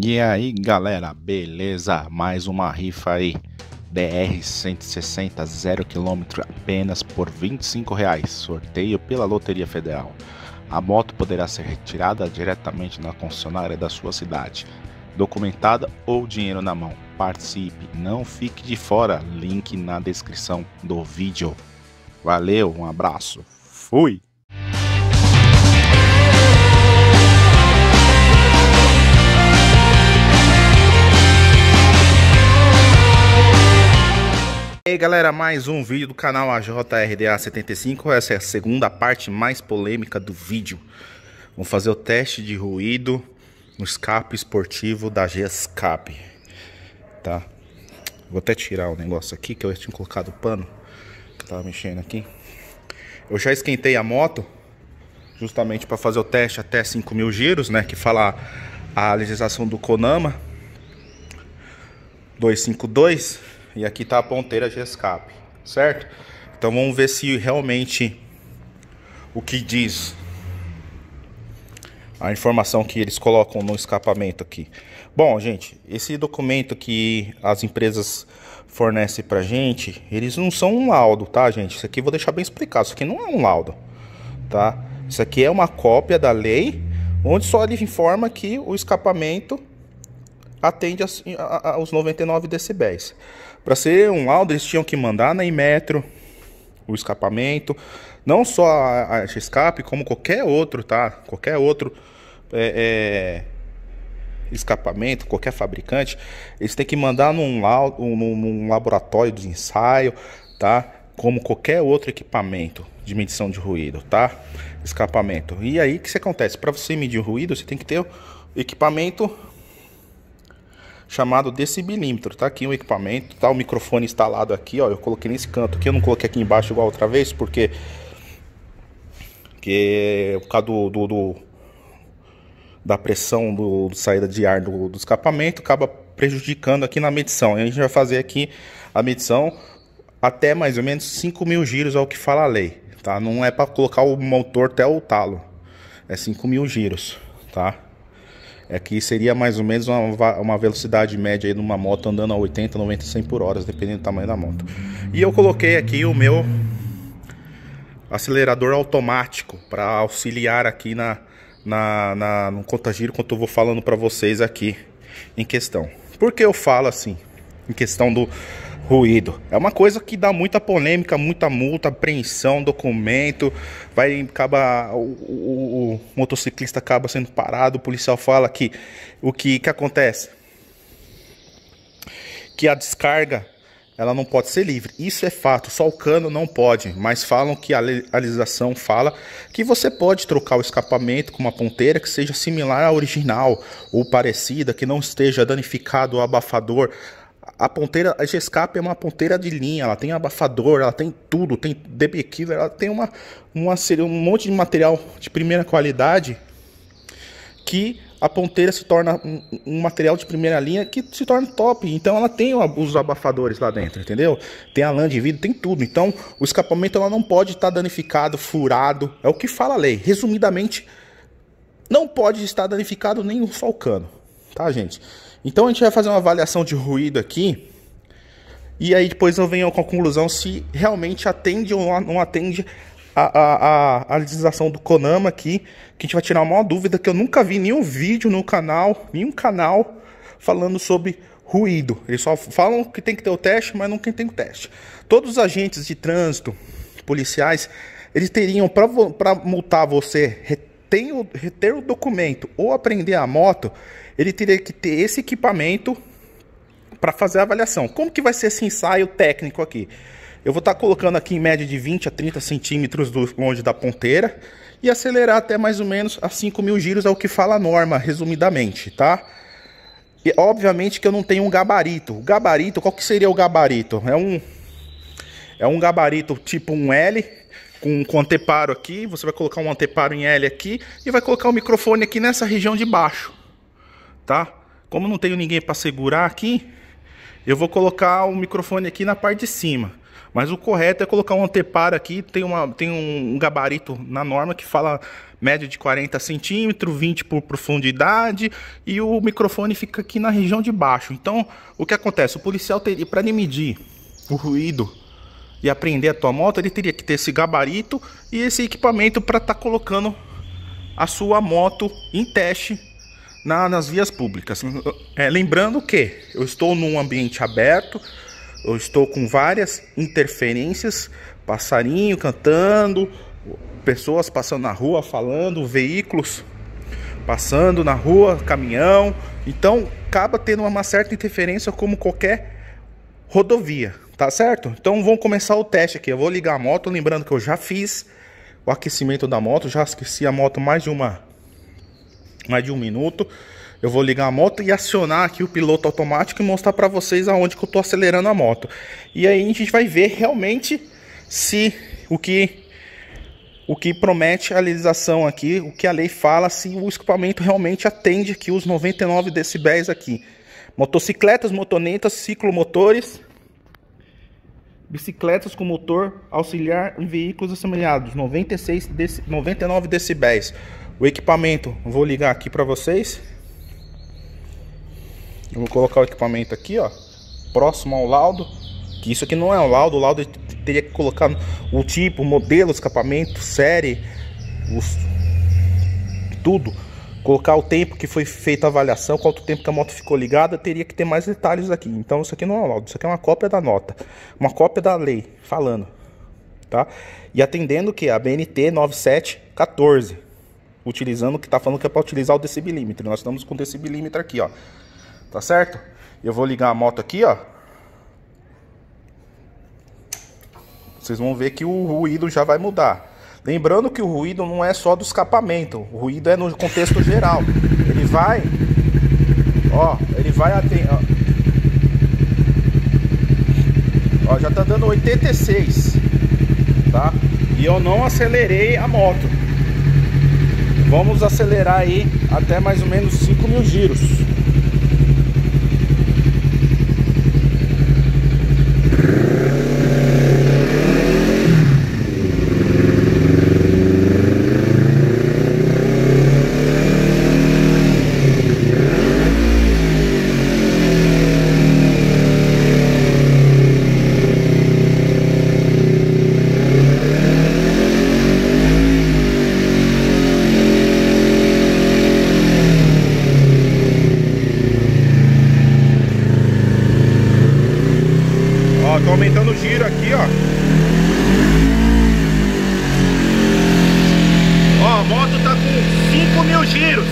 E aí galera, beleza? Mais uma rifa aí, BR 160 0km apenas por 25 reais, sorteio pela Loteria Federal. A moto poderá ser retirada diretamente na concessionária da sua cidade, documentada ou dinheiro na mão. Participe, não fique de fora, link na descrição do vídeo. Valeu, um abraço, fui! E aí galera, mais um vídeo do canal AJRDA75, essa é a segunda parte mais polêmica do vídeo. Vamos fazer o teste de ruído no escape esportivo da G-Escape, tá? Vou até tirar o negócio aqui, que eu tinha colocado o pano, que tava mexendo aqui. Eu já esquentei a moto, justamente para fazer o teste até 5 mil giros, né? Que fala a legislação do Conama 252 e aqui está a ponteira de escape, certo? Então vamos ver se realmente o que diz a informação que eles colocam no escapamento aqui. Bom, gente, esse documento que as empresas fornecem pra gente, eles não são um laudo, tá, gente? Isso aqui eu vou deixar bem explicado, isso aqui não é um laudo, tá? Isso aqui é uma cópia da lei, onde só ele informa que o escapamento atende aos 99 decibéis. Para ser um laudo, eles tinham que mandar na Imetro o escapamento, não só a, a escape, como qualquer outro, tá? Qualquer outro é, é, escapamento, qualquer fabricante, eles têm que mandar num, laudo, num, num laboratório de ensaio, tá? Como qualquer outro equipamento de medição de ruído, tá? Escapamento. E aí o que acontece? Para você medir o ruído, você tem que ter equipamento chamado decibilímetro. Tá aqui o equipamento, tá o microfone instalado aqui, ó. Eu coloquei nesse canto aqui, eu não coloquei aqui embaixo igual outra vez, porque que é por causa do, do, do da pressão do, do, saída de ar do, do escapamento acaba prejudicando aqui na medição. E A gente vai fazer aqui a medição até mais ou menos 5 mil giros é o que fala a lei, tá? Não é para colocar o motor até o talo, é 5 mil giros, tá? é que seria mais ou menos uma, uma velocidade média de uma moto andando a 80, 90, 100 por hora, dependendo do tamanho da moto. E eu coloquei aqui o meu acelerador automático para auxiliar aqui na, na, na no contagiro quanto eu vou falando para vocês aqui em questão. Por que eu falo assim em questão do ruído. É uma coisa que dá muita polêmica, muita multa, apreensão, documento, vai acaba o, o, o motociclista acaba sendo parado, o policial fala que o que que acontece? Que a descarga ela não pode ser livre. Isso é fato, só o cano não pode, mas falam que a legalização fala que você pode trocar o escapamento com uma ponteira que seja similar à original ou parecida, que não esteja danificado o abafador, a ponteira, a G-Escape é uma ponteira de linha, ela tem abafador, ela tem tudo, tem DB Killer, ela tem uma, uma, um monte de material de primeira qualidade que a ponteira se torna um, um, material de primeira linha que se torna top. Então ela tem os abafadores lá dentro, entendeu? Tem a lã de vidro, tem tudo. Então o escapamento ela não pode estar tá danificado, furado. É o que fala a lei. Resumidamente, não pode estar danificado nem o falcano tá, gente? Então a gente vai fazer uma avaliação de ruído aqui. E aí depois eu venho com a conclusão se realmente atende ou não atende a, a, a, legislação do Konama aqui. Que a gente vai tirar uma dúvida que eu nunca vi nenhum vídeo no canal, nenhum canal falando sobre ruído. Eles só falam que tem que ter o teste, mas não quem tem o teste. Todos os agentes de trânsito, policiais, eles teriam para multar você tem o, ter o documento ou aprender a moto, ele teria que ter esse equipamento para fazer a avaliação. Como que vai ser esse ensaio técnico aqui? Eu vou estar tá colocando aqui em média de 20 a 30 centímetros do, longe da ponteira e acelerar até mais ou menos a 5 mil giros, é o que fala a norma, resumidamente, tá? E obviamente que eu não tenho um gabarito. O gabarito, qual que seria o gabarito? É um, é um gabarito tipo um L com, com anteparo aqui, você vai colocar um anteparo em L aqui e vai colocar o microfone aqui nessa região de baixo, tá? Como não tenho ninguém para segurar aqui, eu vou colocar o microfone aqui na parte de cima. Mas o correto é colocar um anteparo aqui, tem, uma, tem um gabarito na norma que fala média de 40 centímetros, 20 por profundidade, e o microfone fica aqui na região de baixo. Então, o que acontece? O policial, para ele medir o ruído e aprender a tua moto, ele teria que ter esse gabarito e esse equipamento para estar tá colocando a sua moto em teste na, nas vias públicas. Uhum. É, lembrando que eu estou num ambiente aberto, eu estou com várias interferências, passarinho cantando, pessoas passando na rua falando, veículos passando na rua, caminhão. Então acaba tendo uma certa interferência como qualquer rodovia. Tá certo? Então vamos começar o teste aqui. Eu vou ligar a moto, lembrando que eu já fiz o aquecimento da moto, já aqueci a moto mais de uma mais de um minuto. Eu vou ligar a moto e acionar aqui o piloto automático e mostrar para vocês aonde que eu tô acelerando a moto. E aí a gente vai ver realmente se o que o que promete a legislação aqui, o que a lei fala, se o escapamento realmente atende aqui os 99 decibéis aqui. Motocicletas, motonetas, ciclomotores bicicletas com motor auxiliar em veículos assemelhados, 96 deci 99 decibéis. O equipamento, vou ligar aqui para vocês. Eu vou colocar o equipamento aqui, ó, próximo ao laudo, que isso aqui não é um laudo, o laudo teria que colocar o tipo, o modelo, escapamento, série, os, tudo colocar o tempo que foi feita a avaliação, quanto tempo que a moto ficou ligada, teria que ter mais detalhes aqui. Então isso aqui não é um laudo, isso aqui é uma cópia da nota, uma cópia da lei falando, tá? E atendendo que a BNT 9714, utilizando o que está falando que é para utilizar o decibilímetro. Nós estamos com o decibilímetro aqui, ó. Tá certo? Eu vou ligar a moto aqui, ó. Vocês vão ver que o ruído já vai mudar. Lembrando que o ruído não é só do escapamento, o ruído é no contexto geral. Ele vai, ó, ele vai até, ó. ó já tá dando 86, tá? E eu não acelerei a moto. Vamos acelerar aí até mais ou menos 5 mil giros. a moto tá com 5 mil giros.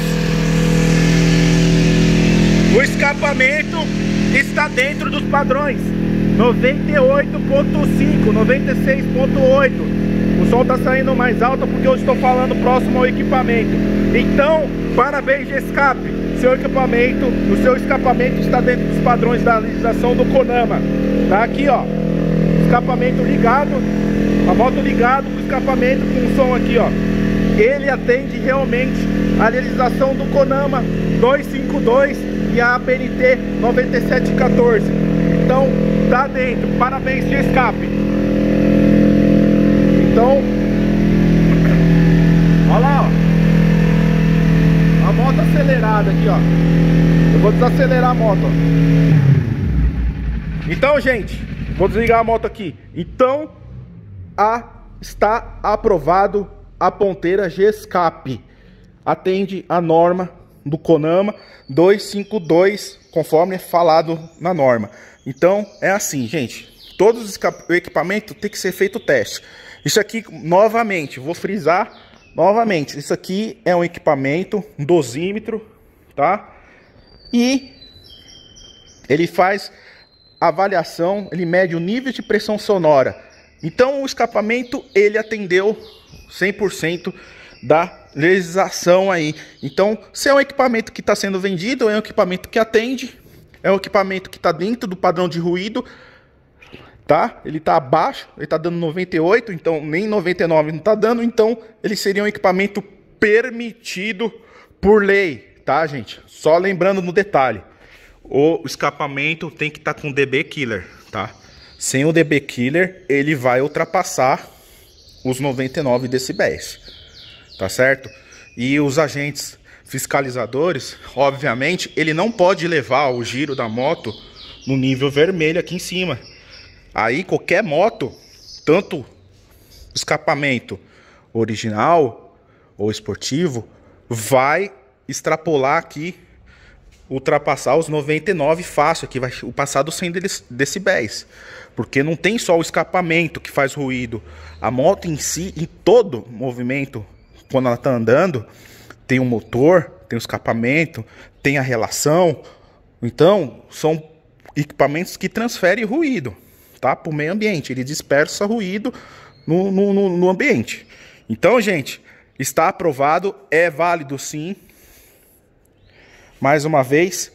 O escapamento está dentro dos padrões. 98.5, 96.8. O som está saindo mais alto porque eu estou falando próximo ao equipamento. Então, parabéns de escape. Seu equipamento, o seu escapamento está dentro dos padrões da legislação do CONAMA. Tá aqui, ó. Escapamento ligado. A moto ligado com escapamento com o som aqui, ó ele atende realmente a legislação do CONAMA 252 e a APNT 9714. Então, tá dentro. Parabéns, de escape. Então, olha lá, ó. A moto acelerada aqui, ó. Eu vou desacelerar a moto, ó. Então, gente, vou desligar a moto aqui. Então, a está aprovado a ponteira G-escape atende à norma do CONAMA 252, conforme é falado na norma. Então, é assim, gente. Todos o equipamento tem que ser feito teste. Isso aqui, novamente, vou frisar novamente. Isso aqui é um equipamento, um dosímetro, tá? E ele faz avaliação, ele mede o nível de pressão sonora. Então, o escapamento, ele atendeu 100% da legislação aí. Então, se é um equipamento que está sendo vendido, é um equipamento que atende, é um equipamento que está dentro do padrão de ruído, tá? Ele está abaixo, ele está dando 98, então nem 99 não está dando, então ele seria um equipamento permitido por lei, tá, gente? Só lembrando no detalhe, o escapamento tem que estar tá com DB Killer, tá? Sem o DB Killer, ele vai ultrapassar os 99 decibéis, tá certo? E os agentes fiscalizadores, obviamente, ele não pode levar o giro da moto no nível vermelho aqui em cima. Aí qualquer moto, tanto escapamento original ou esportivo, vai extrapolar aqui ultrapassar os 99 fácil, aqui vai passar dos 100 decibéis. Porque não tem só o escapamento que faz ruído. A moto em si, em todo movimento, quando ela está andando, tem o um motor, tem o um escapamento, tem a relação. Então, são equipamentos que transferem ruído tá? para o meio ambiente. Ele dispersa ruído no, no, no ambiente. Então, gente, está aprovado, é válido sim mais uma vez,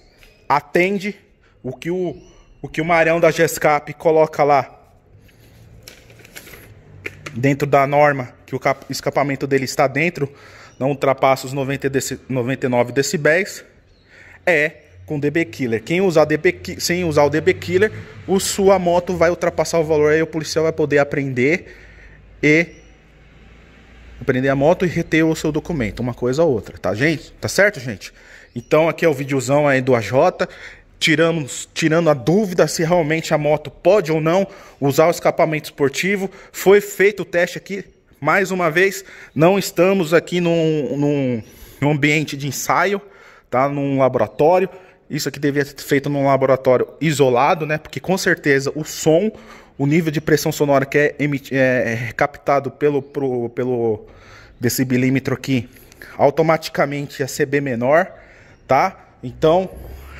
atende o que o, o, que o Marão da GESCAP coloca lá dentro da norma que o escapamento dele está dentro, não ultrapassa os 90 99 decibéis, é com DB Killer. Quem usar DB sem usar o DB Killer, o sua moto vai ultrapassar o valor aí o policial vai poder aprender e aprender a moto e reter o seu documento, uma coisa ou outra, tá, gente? Tá certo, gente? Então aqui é o videozão aí do AJ, tiramos, tirando a dúvida se realmente a moto pode ou não usar o escapamento esportivo. Foi feito o teste aqui, mais uma vez, não estamos aqui num, num, num ambiente de ensaio, tá? num laboratório, isso aqui devia ser feito num laboratório isolado, né? Porque com certeza o som, o nível de pressão sonora que é, é, é captado pelo, pro, pelo decibilímetro aqui, automaticamente ia ser bem menor tá? Então,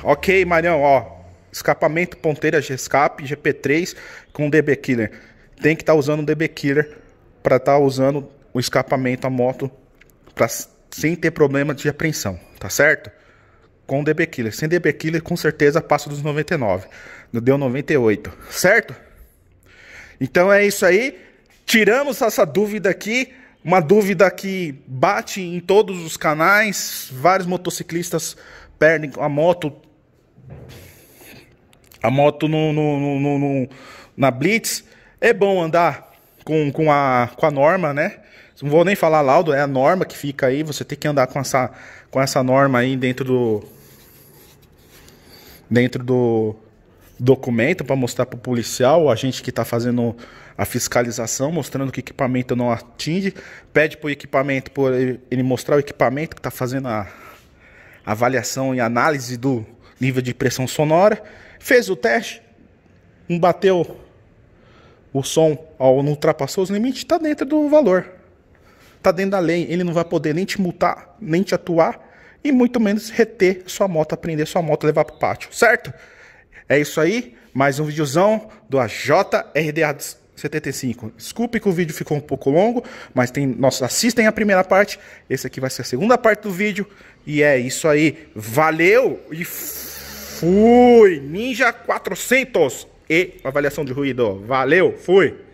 ok, Marião, ó, escapamento ponteira de escape GP3 com DB Killer. Tem que estar tá usando o DB Killer para estar tá usando o escapamento a moto pra, sem ter problema de apreensão, tá certo? Com DB Killer. Sem DB Killer, com certeza passa dos 99. Deu 98, certo? Então é isso aí. Tiramos essa dúvida aqui. Uma dúvida que bate em todos os canais, vários motociclistas perdem a moto a moto no, no, no, no na Blitz. É bom andar com, com, a, com a norma, né? Não vou nem falar laudo, é a norma que fica aí. Você tem que andar com essa, com essa norma aí dentro do. Dentro do, documento para mostrar para o policial, a gente que está fazendo a fiscalização, mostrando que equipamento não atinge, pede para o equipamento, por ele mostrar o equipamento que está fazendo a avaliação e análise do nível de pressão sonora, fez o teste, um bateu o som ao não ultrapassou os limites, está dentro do valor. Está dentro da lei. Ele não vai poder nem te multar, nem te atuar, e muito menos reter sua moto, aprender sua moto, levar para o pátio, certo? É isso aí, mais um videozão do AJRDA 75. Desculpe que o vídeo ficou um pouco longo, mas tem, nós assistem a primeira parte, esse aqui vai ser a segunda parte do vídeo, e é isso aí, valeu e fui! Ninja 400 e avaliação de ruído, valeu, fui!